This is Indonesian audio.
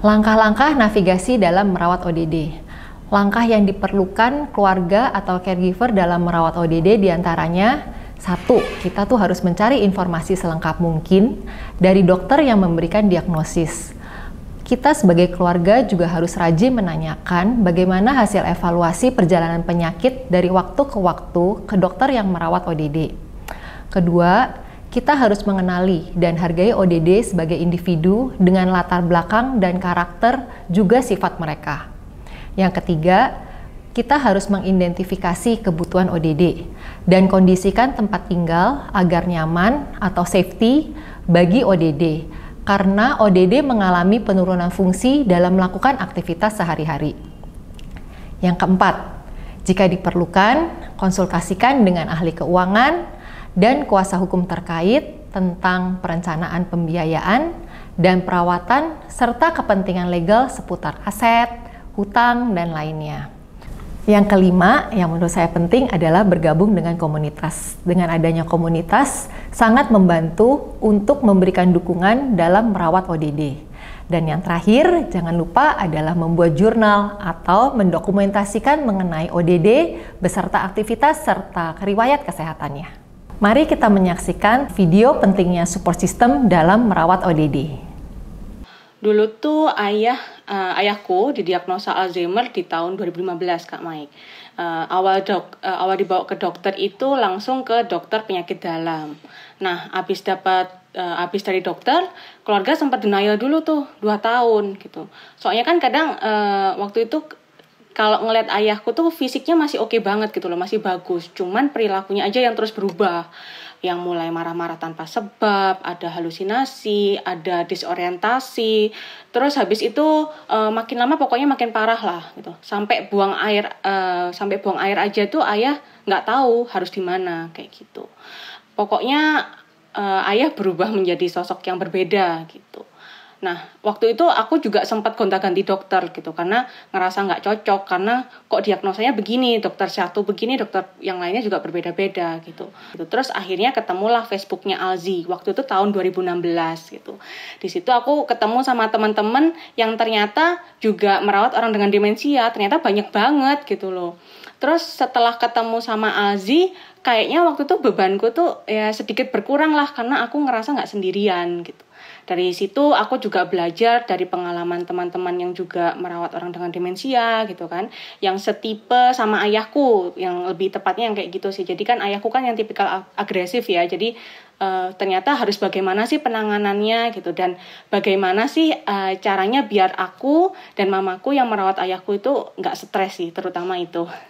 Langkah-langkah navigasi dalam merawat ODD. Langkah yang diperlukan keluarga atau caregiver dalam merawat ODD diantaranya satu, kita tuh harus mencari informasi selengkap mungkin dari dokter yang memberikan diagnosis. Kita sebagai keluarga juga harus rajin menanyakan bagaimana hasil evaluasi perjalanan penyakit dari waktu ke waktu ke dokter yang merawat ODD. Kedua, kita harus mengenali dan hargai ODD sebagai individu dengan latar belakang dan karakter juga sifat mereka. Yang ketiga, kita harus mengidentifikasi kebutuhan ODD dan kondisikan tempat tinggal agar nyaman atau safety bagi ODD karena ODD mengalami penurunan fungsi dalam melakukan aktivitas sehari-hari. Yang keempat, jika diperlukan, konsultasikan dengan ahli keuangan, dan kuasa hukum terkait tentang perencanaan pembiayaan dan perawatan serta kepentingan legal seputar aset, hutang, dan lainnya. Yang kelima, yang menurut saya penting adalah bergabung dengan komunitas. Dengan adanya komunitas, sangat membantu untuk memberikan dukungan dalam merawat ODD. Dan yang terakhir, jangan lupa adalah membuat jurnal atau mendokumentasikan mengenai ODD beserta aktivitas serta riwayat kesehatannya. Mari kita menyaksikan video pentingnya support system dalam merawat ODD. Dulu tuh ayah uh, ayahku didiagnosa Alzheimer di tahun 2015 Kak Mike. Uh, awal dok uh, awal dibawa ke dokter itu langsung ke dokter penyakit dalam. Nah, habis dapat uh, dari dokter, keluarga sempat denial dulu tuh 2 tahun gitu. Soalnya kan kadang uh, waktu itu kalau ngeliat ayahku tuh fisiknya masih oke okay banget gitu loh, masih bagus. Cuman perilakunya aja yang terus berubah. Yang mulai marah-marah tanpa sebab, ada halusinasi, ada disorientasi. Terus habis itu uh, makin lama pokoknya makin parah lah gitu. Sampai buang air uh, sampai buang air aja tuh ayah nggak tahu harus di mana kayak gitu. Pokoknya uh, ayah berubah menjadi sosok yang berbeda gitu. Nah, waktu itu aku juga sempat gonta-ganti dokter gitu karena ngerasa nggak cocok karena kok diagnosanya begini, dokter satu begini, dokter yang lainnya juga berbeda-beda gitu. gitu terus akhirnya ketemulah Facebooknya Alzi waktu itu tahun 2016 gitu. Di situ aku ketemu sama teman-teman yang ternyata juga merawat orang dengan demensia, ternyata banyak banget gitu loh. Terus setelah ketemu sama Alzi, kayaknya waktu itu bebanku tuh ya sedikit berkurang lah karena aku ngerasa nggak sendirian gitu dari situ aku juga belajar dari pengalaman teman-teman yang juga merawat orang dengan demensia gitu kan yang setipe sama ayahku yang lebih tepatnya yang kayak gitu sih jadi kan ayahku kan yang tipikal agresif ya jadi uh, ternyata harus bagaimana sih penanganannya gitu dan bagaimana sih uh, caranya biar aku dan mamaku yang merawat ayahku itu nggak stres sih terutama itu